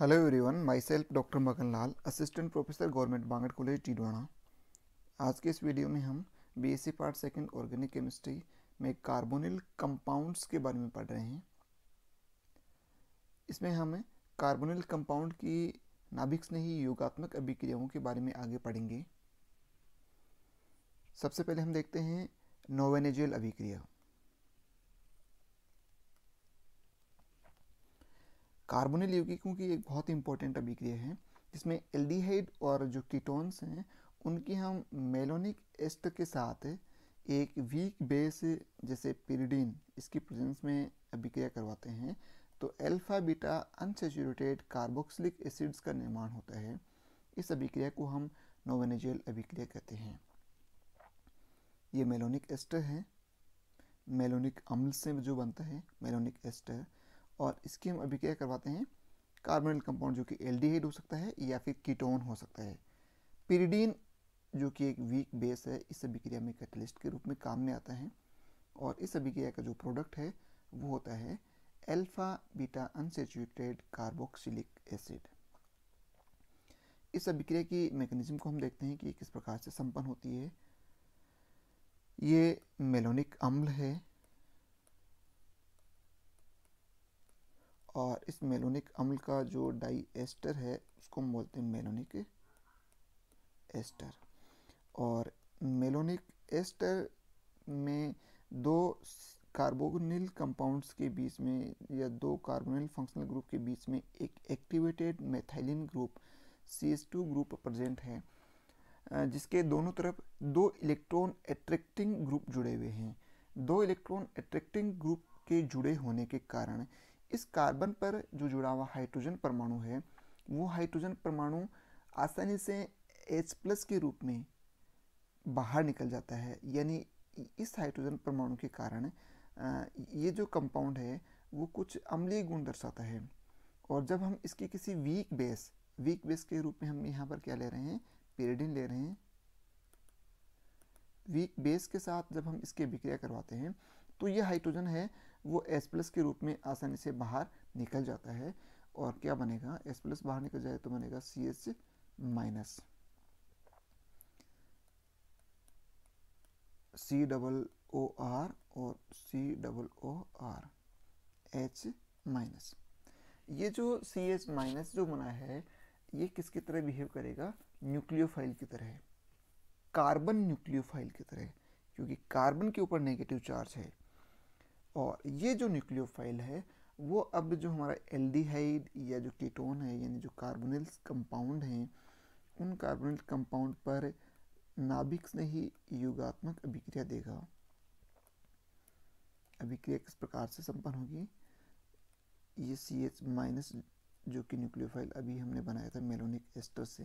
hello everyone myself doctor Magan Lal assistant professor government Bangar college Didwana आज के इस वीडियो में हम B S C part second organic chemistry में कार्बोनिल कंपाउंड्स के बारे में पढ़ रहे हैं इसमें हम कार्बोनिल कंपाउंड की नाभिक स्नेही योगात्मक अभिक्रियाओं के बारे में आगे पढ़ेंगे सबसे पहले हम देखते हैं नोवेनेजियल अभिक्रिया कार्बोनिल यौगिकों की एक बहुत इंपॉर्टेंट अभिक्रिया है जिसमें एल्डिहाइड और जो कीटोन्स हैं उनकी हम मेलोनिक एस्ट के साथ एक वीक बेस जैसे पिरीडीन इसकी प्रेजेंस में अभिक्रिया करवाते हैं तो alpha beta unsaturated carboxylic acids का निर्माण होता है इस अभिक्रिया को हम नोवेनेजियल अभिक्रिया कहते हैं ये मेलोनिक एस्टर है मेलोनिक अम्ल से जो बनता है मेलोनिक एस्टर और इसकी हम अभिक्रिया करवाते हैं कार्बोनिल कंपाउंड जो कि एल्डिहाइड हो सकता है या फिर कीटोन हो सकता है पिरीडीन जो कि एक वीक बेस है इस अभिक्रिया में कैटलिस्ट के रूप में काम में आता है और इस अभिक्रिया का जो प्रोडक्ट है वो होता है alpha beta unsaturated carboxylic acid इस अभिक्रिया की मैकेनिज्म को हम देखते हैं कि किस प्रकार से संपन्न होती है ये मेलोनिक अम्ल है और इस मेलोनिक अम्ल का जो डाई एस्टर है उसको हम बोलते हैं मेलोनिक एस्टर और मेलोनिक एस्टर में दो कार्बोनिल कंपाउंड्स के बीच में या दो कार्बोनिल फंक्शनल ग्रुप के बीच में एक activated methylene group C two group present है जिसके दोनों तरफ दो इलेक्ट्रॉन अट्रैक्टिंग ग्रुप जुड़े हुए हैं दो इलेक्ट्रॉन अट्रैक्टिंग ग्रुप के जुड़े होने के कारण इस कार्बन पर जो जुड़ा हुआ हाइड्रोजन परमाणु है वो हाइड्रोजन परमाणु आसानी से H प्लस के रूप में बाहर निकल जाता है यानी इस हाइड्रोजन परमाणु के कारण ये जो कंपाउंड है वो कुछ अम्लीय गुण दर्शाता है और जब हम इसकी किसी वीक बेस वीक बेस के रूप में हम यहाँ पर क्या ले रहे हैं पेरिडिन ले रहे हैं वीक बेस के साथ जब हम इसके अभिक्रिया करवाते हैं तो ये हाइड्रोजन है वो एस प्लस के रूप में आसानी से बाहर निकल जाता है और क्या बनेगा एस प्लस बाहर निकल जाए तो बनेगा C H minus C double O R और C double O R H minus ये जो सी एच माइनस जो बना है ये किसकी तरह बिहेव करेगा न्यूक्लियोफाइल की तरह कार्बन न्यूक्लियोफाइल की तरह क्योंकि कार्बन के ऊपर नेगेटिव चार्ज है और ये जो न्यूक्लियोफाइल है वो अब जो हमारा एल्डिहाइड या जो कीटोन है यानी जो कार्बोनल कंपाउंड हैं उन कार्बोनल कंपाउंड पर नाभिक से ही युगात्मक अभिक्रिया देगा अभिक्रिया किस प्रकार से संपन्न होगी ये सी एच माइनस जो कि न्यूक्लियोफाइल अभी हमने बनाया था मेलोनिक एस्टर से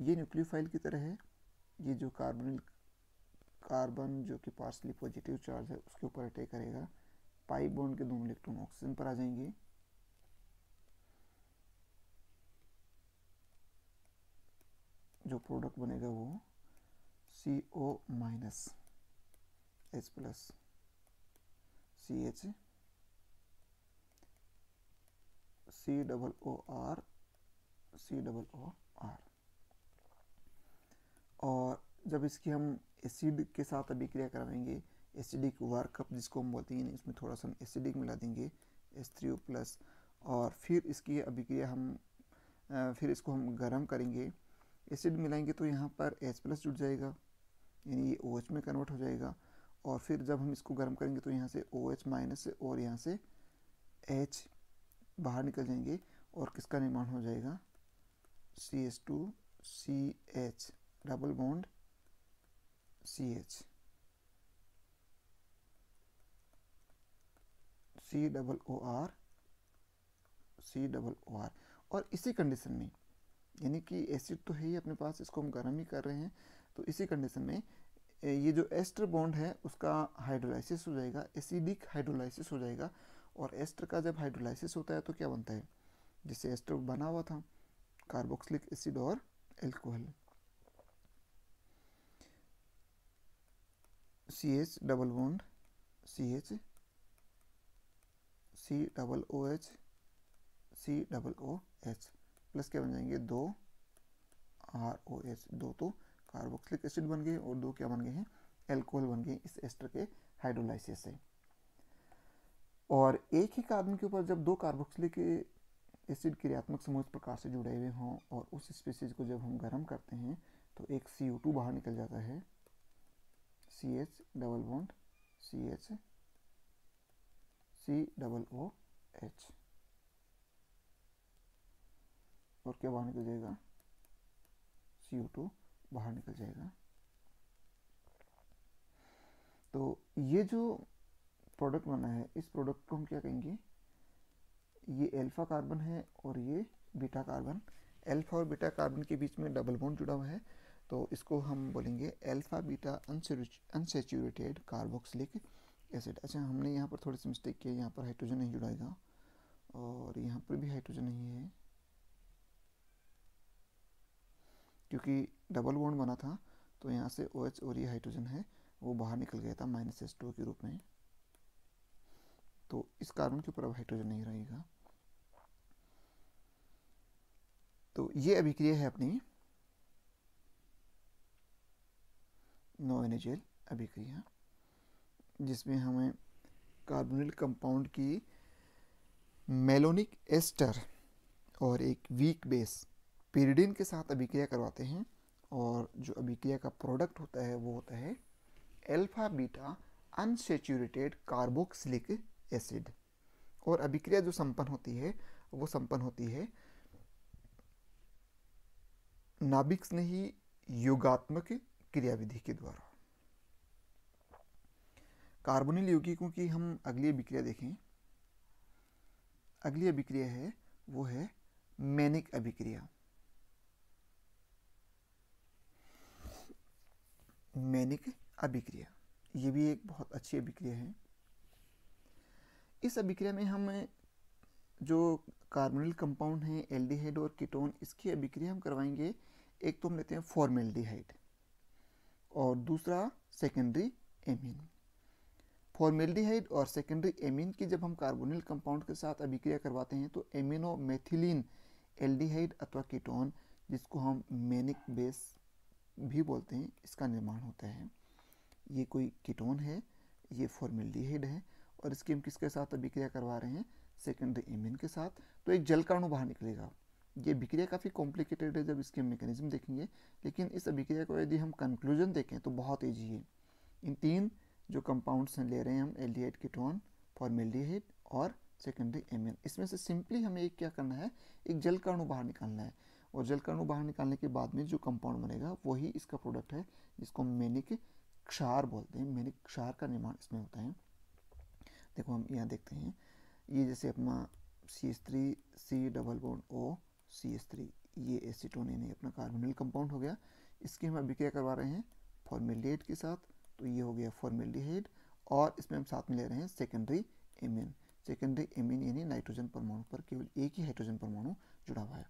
ये न्यूक्लियोफाइल की तरह है ये जो कार्बोनिल कार्बन जो कि पार्सली पॉजिटिव चार्ज है उसके ऊपर अटैक करेगा पाई बॉन्ड के दोनों इलेक्ट्रॉन ऑक्सीजन पर आ जाएंगे जो प्रोडक्ट बनेगा वो C O minus H plus C H C double O R C double O R और जब इसकी हम एसिड के साथ अभिक्रिया कराएंगे एसिडिक वर्कअप जिसको हम बोलते हैं इसमें थोड़ा सा हम एसिडिक मिला देंगे एस थ्री ओ प्लस और फिर इसकी अभिक्रिया हम फिर इसको हम गर्म करेंगे एसिड मिलाएंगे तो यहाँ पर एच प्लस जुड़ जाएगा यानी ये ओ OH में कन्वर्ट हो जाएगा और फिर जब हम इसको गर्म करेंगे तो यहाँ से ओ OH माइनस और यहाँ से एच बाहर निकल जाएंगे और किसका निर्माण हो जाएगा C S two C H double bond C H C double O R C double O R और इसी कंडीशन में यानी कि एसिड तो है ही अपने पास इसको हम गर्म ही कर रहे हैं तो इसी कंडीशन में ये जो एस्टर बॉन्ड है उसका हाइड्रोलाइसिस हो जाएगा एसिडिक हाइड्रोलाइसिस हो जाएगा और एस्टर का जब हाइड्रोलाइसिस होता है तो क्या बनता है जिससे एस्टर बना हुआ था कार्बोक्सिलिक एसिड और alcohol C H double C H C double O H C double O H plus क्या बन जाएंगे दो आर ओ एच दो तो कार्बोक्सिलिक एसिड बन गए और दो क्या बन गए हैं एल्कोहल बन गए इस एस्टर के हाइड्रोलाइसिस से और एक ही कार्बन के ऊपर जब दो कार्बोक्सिलिक एसिड क्रियात्मक समूह प्रकार से जुड़े हुए हों और उस स्पीसीज को जब हम गर्म करते हैं तो एक सी बाहर निकल जाता है C H double bond C H C double O H और क्या बाहर निकल जाएगा सी ओ टू बाहर निकल जाएगा तो ये जो प्रोडक्ट बना है इस प्रोडक्ट को हम क्या कहेंगे ये अल्फा कार्बन है और ये बीटा कार्बन अल्फा और बीटा कार्बन के बीच में डबल बॉन्ड जुड़ा हुआ है तो इसको हम बोलेंगे alpha beta unsaturated carboxylic acid अच्छा हमने यहाँ पर थोड़ी सी मिस्टेक किया यहाँ पर हाइड्रोजन नहीं जुड़ाएगा और यहाँ पर भी हाइड्रोजन नहीं है क्योंकि डबल बॉन्ड बना था तो यहाँ से ओ OH और ये हाइड्रोजन है वो बाहर निकल गया था माइनस एस टू के रूप में तो इस कार्बन के ऊपर अब हाइड्रोजन नहीं रहेगा तो ये अभिक्रिया है अपनी नोवेनेजेल अभिक्रिया जिसमें हमें कार्बोनिल कंपाउंड की मेलोनिक एस्टर और एक वीक बेस पीरिडिन के साथ अभिक्रिया करवाते हैं और जो अभिक्रिया का प्रोडक्ट होता है वो होता है alpha beta unsaturated carboxylic acid और अभिक्रिया जो संपन्न होती है वो संपन्न होती है नाभिक स्नेही योगात्मक क्रियाविधि के द्वारा कार्बोनिल यौगिकों की हम अगली अभिक्रिया देखें अगली अभिक्रिया है वो है मैनिक अभिक्रिया मैनिक अभिक्रिया ये भी एक बहुत अच्छी अभिक्रिया है इस अभिक्रिया में हम जो कार्बोनिल कंपाउंड है एल्डिहाइड और कीटोन इसकी अभिक्रिया हम करवाएंगे एक तो हम लेते हैं फॉर्मेल्डिहाइड और दूसरा सेकेंडरी एमिन फॉर्मेल्डिहाइड और सेकेंडरी एमिन की जब हम कार्बोनिल कंपाउंड के साथ अभिक्रिया करवाते हैं तो एमिनोमेथिलीन एल्डिहाइड अथवा कीटोन जिसको हम मैनिक बेस भी बोलते हैं इसका निर्माण होता है ये कोई कीटोन है ये फॉर्मेल्डिहाइड है और इसकी हम किसके साथ अभिक्रिया करवा रहे हैं सेकेंडरी एमिन के साथ तो एक जल बाहर निकलेगा ये अभिक्रिया काफ़ी कॉम्प्लिकेटेड है जब इसके मैकेनिज्म देखेंगे लेकिन इस अभिक्रिया को यदि हम कंक्लूजन देखें तो बहुत ईजी है इन तीन जो कंपाउंड्स हैं ले रहे हैं हम एल्डिहाइड कीटोन फॉर्मेल्डिहाइड और सेकेंडरी एमियन इसमें से सिंपली हमें एक क्या करना है एक जल कर्णु बाहर निकालना है और जल कर्णु बाहर निकालने के बाद में जो कंपाउंड बनेगा वही इसका प्रोडक्ट है जिसको मैनिक क्षार बोलते हैं मैनिक क्षार का निर्माण इसमें होता है देखो हम यहाँ देखते हैं ये जैसे अपना C three C double bond O C S three ये एसीटोन यानी अपना कार्बोनिल कंपाउंड हो गया इसकी हम अभिक्रिया करवा रहे हैं फॉर्मेलिएट के साथ तो ये हो गया फॉर्मेलिएट और इसमें हम साथ में ले रहे हैं सेकेंडरी एमिन सेकेंडरी एमिन यानी नाइट्रोजन परमाणु पर केवल एक ही हाइड्रोजन परमाणु जुड़ा हुआ है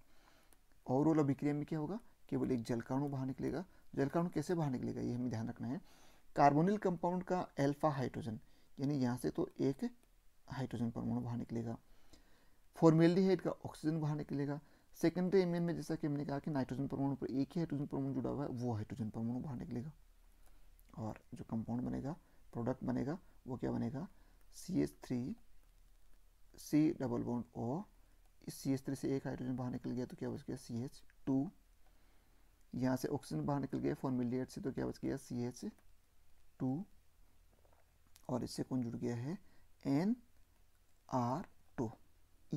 ओवरऑल अभिक्रिया में क्या होगा केवल एक जलकाणु बाहर निकलेगा जलकाणु कैसे बाहर निकलेगा ये हमें ध्यान रखना है कार्बोनिल कंपाउंड का एल्फा हाइड्रोजन यानी यहाँ से तो एक हाइड्रोजन परमाणु बाहर निकलेगा फॉर्मेलिहाइड का ऑक्सीजन बाहर निकलेगा सेकेंडरी एम तो में जैसा कि हमने कहा कि नाइट्रोजन परमाणु पर एक ही हाइड्रोजन परमाणु जुड़ा हुआ है वो हाइड्रोजन परमाणु बाहर निकलेगा और जो कंपाउंड बनेगा प्रोडक्ट बनेगा वो क्या बनेगा C H three C double bond O इस सी एच थ्री से एक हाइड्रोजन बाहर निकल गया तो क्या बच गया सी एच टू यहाँ से ऑक्सीजन बाहर निकल गया फॉर्मिलिएट से तो क्या बच गया सी एच टू और इससे कौन जुड़ गया है एन आर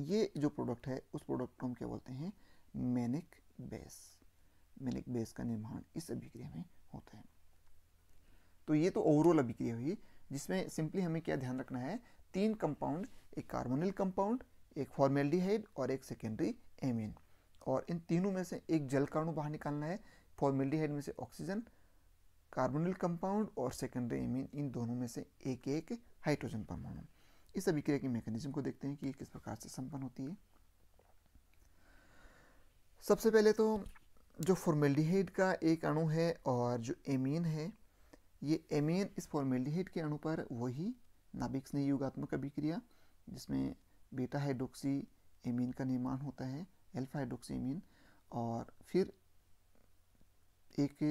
ये जो प्रोडक्ट है उस प्रोडक्ट को हम क्या बोलते हैं मैनिक बेस मैनिक बेस का निर्माण इस अभिक्रिया में होता है तो ये तो ओवरऑल अभिक्रिया हुई जिसमें सिंपली हमें क्या ध्यान रखना है तीन कंपाउंड एक कार्बोनिल कंपाउंड एक फॉर्मेल्डिहाइड और एक सेकेंडरी एमिन और इन तीनों में से एक जल कारणु बाहर निकालना है फॉर्मेल्डिहाइड में से ऑक्सीजन कार्बोनिल कंपाउंड और सेकेंडरी एमिन इन दोनों में से एक एक हाइड्रोजन परमाणु इस अभिक्रिया की मैकेनिज्म को देखते हैं कि किस प्रकार से संपन्न होती है सबसे पहले तो जो फॉर्मेल्डिहाइड का एक अणु है और जो एमीन है ये एमीन इस फॉर्मेल्डिहाइड के अणु पर वही नाभिक स्नेह युगात्मक अभिक्रिया जिसमें बीटा हाइड्रोक्सी एमीन का निर्माण होता है अल्फा हाइड्रोक्सी एमीन और फिर एक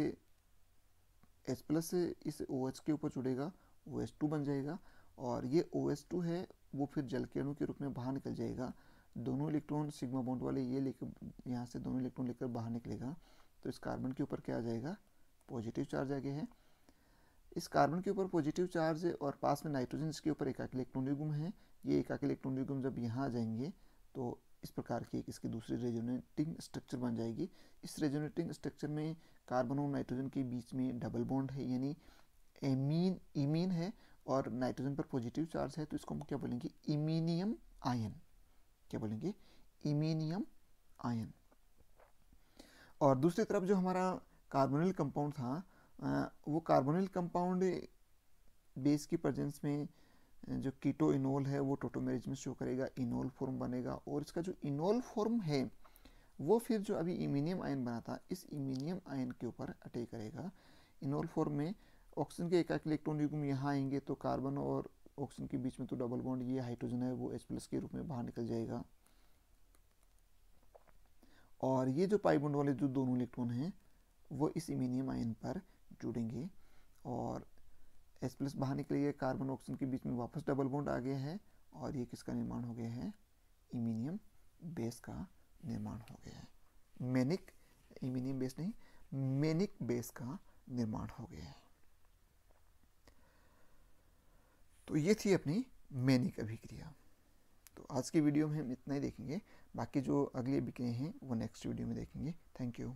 एच प्लस इस ओ OH के ऊपर जुड़ेगा ओ OH टू बन जाएगा और ये ओ है वो फिर जल के अणु के रूप में बाहर निकल जाएगा दोनों इलेक्ट्रॉन सिग्मा बॉन्ड वाले ये लेकर यहाँ से दोनों इलेक्ट्रॉन लेकर बाहर निकलेगा तो इस कार्बन के ऊपर क्या आ जाएगा पॉजिटिव चार्ज आ गया है इस कार्बन के ऊपर पॉजिटिव चार्ज है और पास में नाइट्रोजन इसके ऊपर एकाक इलेक्ट्रॉन युग्म है ये एकाक इलेक्ट्रॉन युग्म जब यहाँ आ जाएंगे तो इस प्रकार की एक इसकी दूसरी रेजोनेटिंग स्ट्रक्चर बन जाएगी इस रेजोनेटिंग स्ट्रक्चर में कार्बन और नाइट्रोजन के बीच में डबल बॉन्ड है यानी एमीन इमीन है और नाइट्रोजन पर पॉजिटिव चार्ज है तो इसको हम क्या बोलेंगे इमीनियम आयन क्या बोलेंगे इमीनियम आयन और दूसरी तरफ जो हमारा कार्बोनिल कंपाउंड था वो कार्बोनिल कंपाउंड बेस की प्रेजेंस में जो कीटो इनोल है वो टोटोमेरिज में शो करेगा इनोल फॉर्म बनेगा और इसका जो इनोल फॉर्म है वो फिर जो अभी इमीनियम आयन बना था इस इमीनियम आयन के ऊपर अटैक करेगा इनोल फॉर्म में ऑक्सीजन के एक एक इलेक्ट्रॉन युग में यहाँ आएंगे तो कार्बन और ऑक्सीजन के बीच में तो डबल बॉन्ड ये हाइड्रोजन है वो एच प्लस के रूप में बाहर निकल जाएगा और ये जो पाई बॉन्ड वाले जो दोनों इलेक्ट्रॉन हैं वो इस इमीनियम आयन पर जुड़ेंगे और एच प्लस बाहर निकलेगा कार्बन ऑक्सीजन के बीच में वापस डबल बॉन्ड आ गया है और ये किसका निर्माण हो गया है इमीनियम बेस का निर्माण हो गया है मैनिक इमीनियम बेस नहीं मैनिक बेस का निर्माण हो गया है तो ये थी अपनी मैनिक अभिक्रिया तो आज की वीडियो में हम इतना ही देखेंगे बाकी जो अगली अभिक्रिया हैं वो नेक्स्ट वीडियो में देखेंगे थैंक यू